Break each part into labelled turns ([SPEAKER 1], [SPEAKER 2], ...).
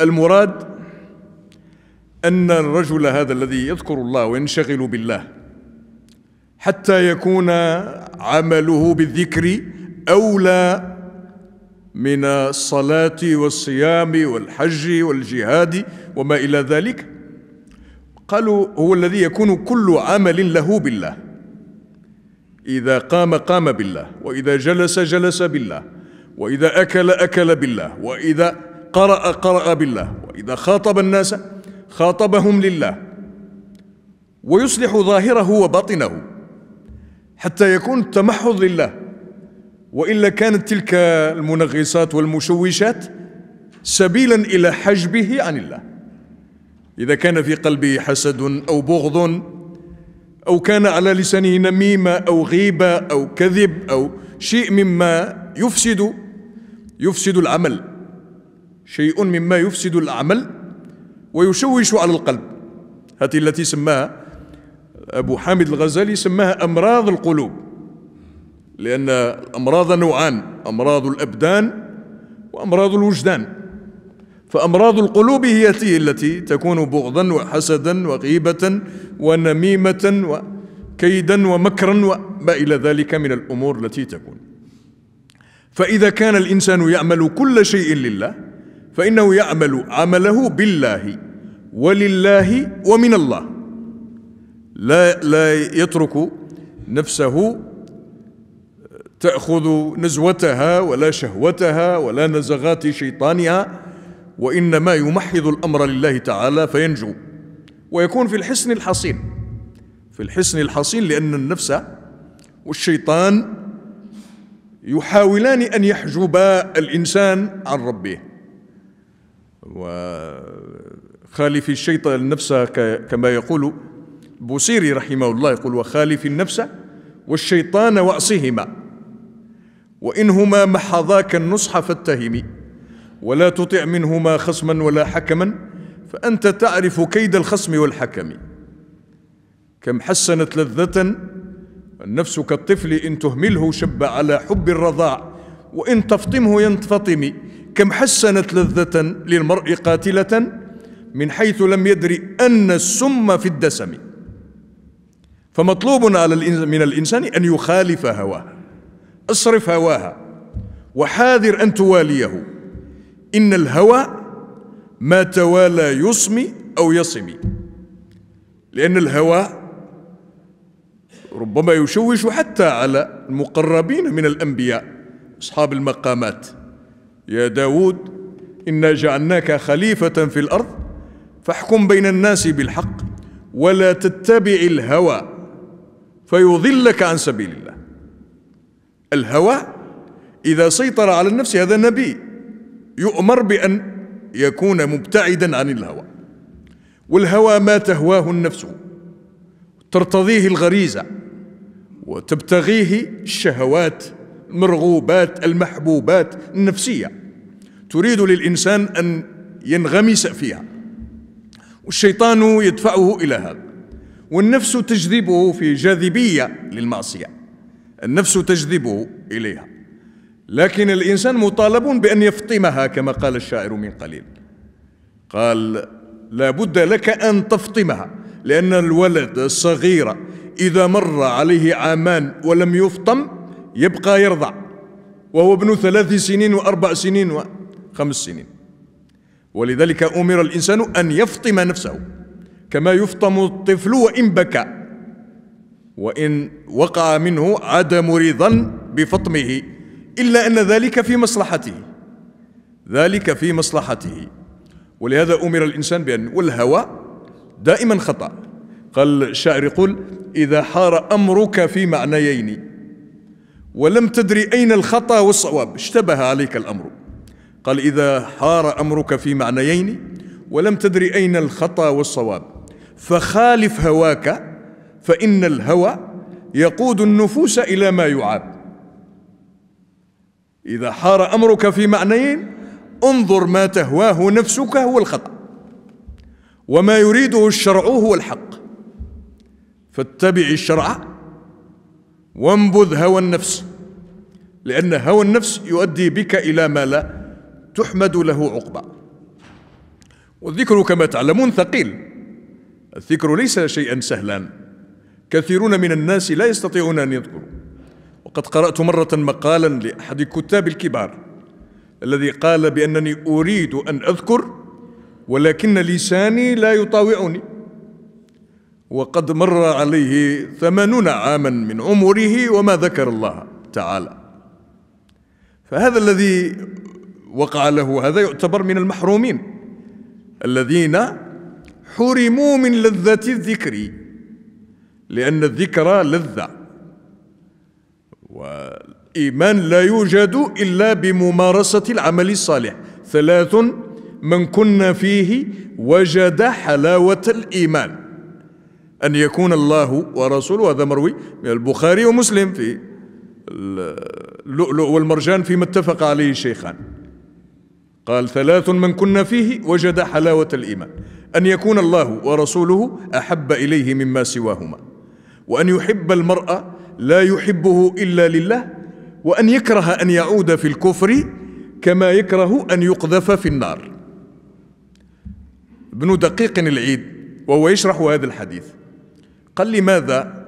[SPEAKER 1] المراد أن الرجل هذا الذي يذكر الله وينشغل بالله حتى يكون عمله بالذكر أولى من الصلاة والصيام والحج والجهاد وما إلى ذلك قالوا هو الذي يكون كل عمل له بالله إذا قام قام بالله وإذا جلس جلس بالله وإذا أكل أكل بالله وإذا قرأ قرأ بالله وإذا خاطب الناس خاطبهم لله ويصلح ظاهره وباطنه حتى يكون التمحض لله وإلا كانت تلك المنغصات والمشوشات سبيلا إلى حجبه عن الله إذا كان في قلبه حسد أو بغض أو كان على لسانه نميمة أو غيبة أو كذب أو شيء مما يفسد يفسد العمل شيء مما يفسد العمل ويشوش على القلب هذه التي سماها أبو حامد الغزالي سماها أمراض القلوب لأن الأمراض نوعان أمراض الأبدان وأمراض الوجدان فأمراض القلوب هي التي تكون بغضا وحسدا وغيبة ونميمة وكيدا ومكرا وما إلى ذلك من الأمور التي تكون فإذا كان الإنسان يعمل كل شيء لله فإنه يعمل عمله بالله ولله ومن الله لا لا يترك نفسه تأخذ نزوتها ولا شهوتها ولا نزغات شيطانها وإنما يمحض الأمر لله تعالى فينجو ويكون في الحسن الحصين في الحسن الحصين لأن النفس والشيطان يحاولان أن يحجبا الإنسان عن ربه وخالف الشيطان النفس كما يقول بوسيري رحمه الله يقول وخالف النفس والشيطان وأصهما وإنهما محضاك النصح فاتهم ولا تطع منهما خصما ولا حكما فأنت تعرف كيد الخصم والحكم كم حسنت لذة النفس كالطفل إن تهمله شب على حب الرضاع وإن تفطمه ينفطمي كم حسنت لذة للمرء قاتلة من حيث لم يدري أن السم في الدسم فمطلوب على من الإنسان أن يخالف هواه اصرف هواها وحاذر أن تواليه إن الهوى ما توالى يصمي أو يصمي لأن الهوى ربما يشوش حتى على المقربين من الأنبياء أصحاب المقامات يا داود إنا جعلناك خليفة في الأرض فاحكم بين الناس بالحق ولا تتبع الهوى فيضلك عن سبيل الله الهوى إذا سيطر على النفس هذا نبي يؤمر بأن يكون مبتعدا عن الهوى والهوى ما تهواه النفس ترتضيه الغريزة وتبتغيه الشهوات المرغوبات المحبوبات النفسية تريد للإنسان أن ينغمس فيها والشيطان يدفعه إلى هذا والنفس تجذبه في جاذبية للمعصية النفس تجذبه إليها لكن الإنسان مطالب بأن يفطمها كما قال الشاعر من قليل قال لا بد لك أن تفطمها لأن الولد الصغير إذا مر عليه عامان ولم يفطم يبقى يرضع وهو ابن ثلاث سنين وأربع سنين وخمس سنين ولذلك أمر الإنسان أن يفطم نفسه كما يفطم الطفل وإن بكى وإن وقع منه عدم رضا بفطمه إلا أن ذلك في مصلحته ذلك في مصلحته ولهذا أمر الإنسان بأن والهوى دائما خطأ قال الشاعر يقول إذا حار أمرك في معنيين ولم تدري أين الخطأ والصواب اشتبه عليك الأمر قال إذا حار أمرك في معنيين ولم تدري أين الخطأ والصواب فخالف هواك فإن الهوى يقود النفوس إلى ما يعاب إذا حار أمرك في معنيين انظر ما تهواه نفسك هو الخطأ وما يريده الشرع هو الحق فاتبع الشرع وانبذ هوى النفس لأن هوى النفس يؤدي بك إلى ما لا تحمد له عقبى والذكر كما تعلمون ثقيل الذكر ليس شيئا سهلا كثيرون من الناس لا يستطيعون أن يذكروا وقد قرأت مرة مقالا لأحد الكتاب الكبار الذي قال بأنني أريد أن أذكر ولكن لساني لا يطاوعني وقد مر عليه ثمانون عاما من عمره وما ذكر الله تعالى فهذا الذي وقع له هذا يعتبر من المحرومين الذين حرموا من لذة الذكر لأن الذكر لذة والإيمان لا يوجد إلا بممارسة العمل الصالح ثلاث من كنا فيه وجد حلاوة الإيمان أن يكون الله ورسوله هذا مروي من البخاري ومسلم في اللؤلؤ والمرجان فيما اتفق عليه الشيخان قال ثلاث من كنا فيه وجد حلاوة الإيمان أن يكون الله ورسوله أحب إليه مما سواهما وأن يحب المرأة لا يحبه إلا لله وأن يكره أن يعود في الكفر كما يكره أن يقذف في النار ابن دقيق العيد وهو يشرح هذا الحديث قال لماذا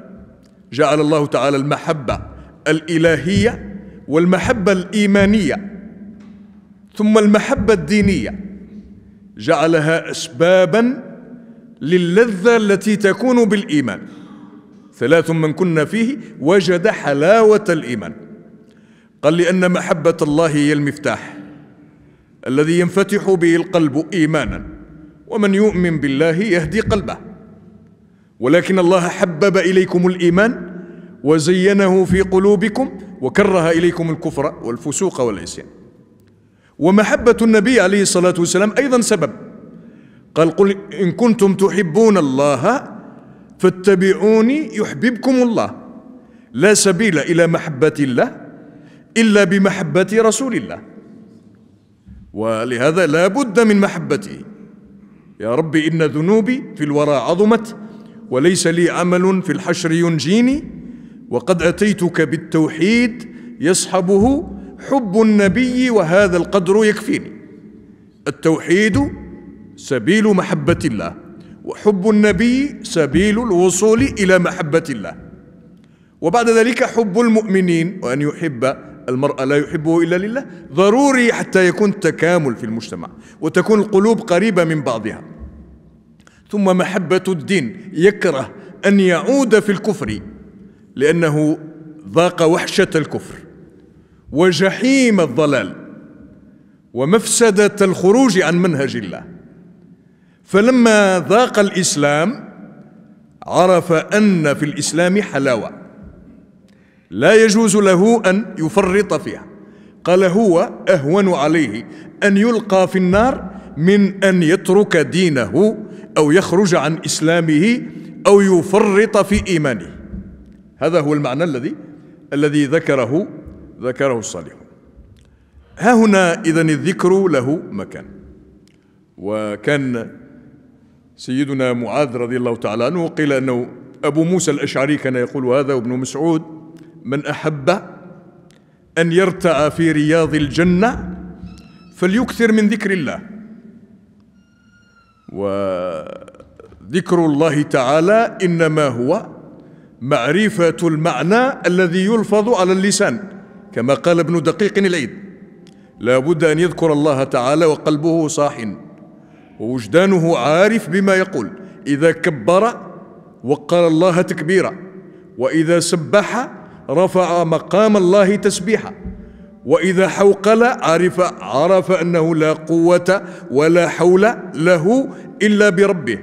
[SPEAKER 1] جعل الله تعالى المحبة الإلهية والمحبة الإيمانية ثم المحبة الدينية جعلها أسبابا للذة التي تكون بالإيمان ثلاث من كنا فيه وجد حلاوة الإيمان قال لأن محبة الله هي المفتاح الذي ينفتح به القلب إيمانا ومن يؤمن بالله يهدي قلبه ولكن الله حبب اليكم الايمان وزينه في قلوبكم وكره اليكم الكفر والفسوق والعصيان ومحبه النبي عليه الصلاه والسلام ايضا سبب قال قل ان كنتم تحبون الله فاتبعوني يحببكم الله لا سبيل الى محبه الله الا بمحبه رسول الله ولهذا لا بد من محبته يا ربي ان ذنوبي في الورى عظمت وليس لي عمل في الحشر ينجيني وقد أتيتك بالتوحيد يصحبه حب النبي وهذا القدر يكفيني التوحيد سبيل محبة الله وحب النبي سبيل الوصول إلى محبة الله وبعد ذلك حب المؤمنين وأن يحب المرء لا يحبه إلا لله ضروري حتى يكون تكامل في المجتمع وتكون القلوب قريبة من بعضها ثم محبة الدين يكره أن يعود في الكفر لأنه ذاق وحشة الكفر وجحيم الضلال ومفسدة الخروج عن منهج الله فلما ذاق الإسلام عرف أن في الإسلام حلاوة لا يجوز له أن يفرط فيها قال هو أهون عليه أن يلقى في النار من أن يترك دينه أو يخرج عن إسلامه أو يفرط في إيمانه هذا هو المعنى الذي الذي ذكره ذكره الصالح ها هنا إذا الذكر له مكان وكان سيدنا معاذ رضي الله تعالى عنه قيل أنه أبو موسى الأشعري كان يقول هذا وابن مسعود من أحب أن يرتع في رياض الجنة فليكثر من ذكر الله وذكر الله تعالى إنما هو معرفة المعنى الذي يلفظ على اللسان كما قال ابن دقيق العيد لا بد أن يذكر الله تعالى وقلبه صاحٍ ووجدانه عارف بما يقول إذا كبر وقر الله تكبيرا وإذا سبح رفع مقام الله تسبيحا وإذا حوقل عرف عرف أنه لا قوة ولا حول له إلا بربه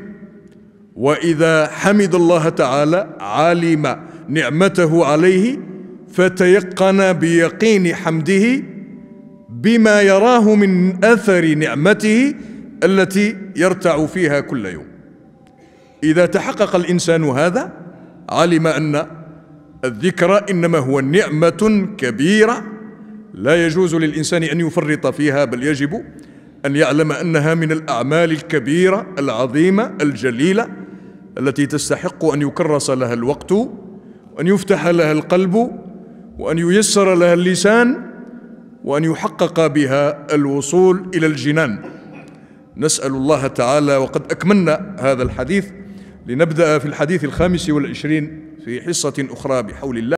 [SPEAKER 1] وإذا حمد الله تعالى علم نعمته عليه فتيقن بيقين حمده بما يراه من أثر نعمته التي يرتع فيها كل يوم إذا تحقق الإنسان هذا علم أن الذكر إنما هو نعمة كبيرة لا يجوز للإنسان أن يفرط فيها بل يجب أن يعلم أنها من الأعمال الكبيرة العظيمة الجليلة التي تستحق أن يكرس لها الوقت وأن يفتح لها القلب وأن ييسر لها اللسان وأن يحقق بها الوصول إلى الجنان نسأل الله تعالى وقد أكملنا هذا الحديث لنبدأ في الحديث الخامس والعشرين في حصة أخرى بحول الله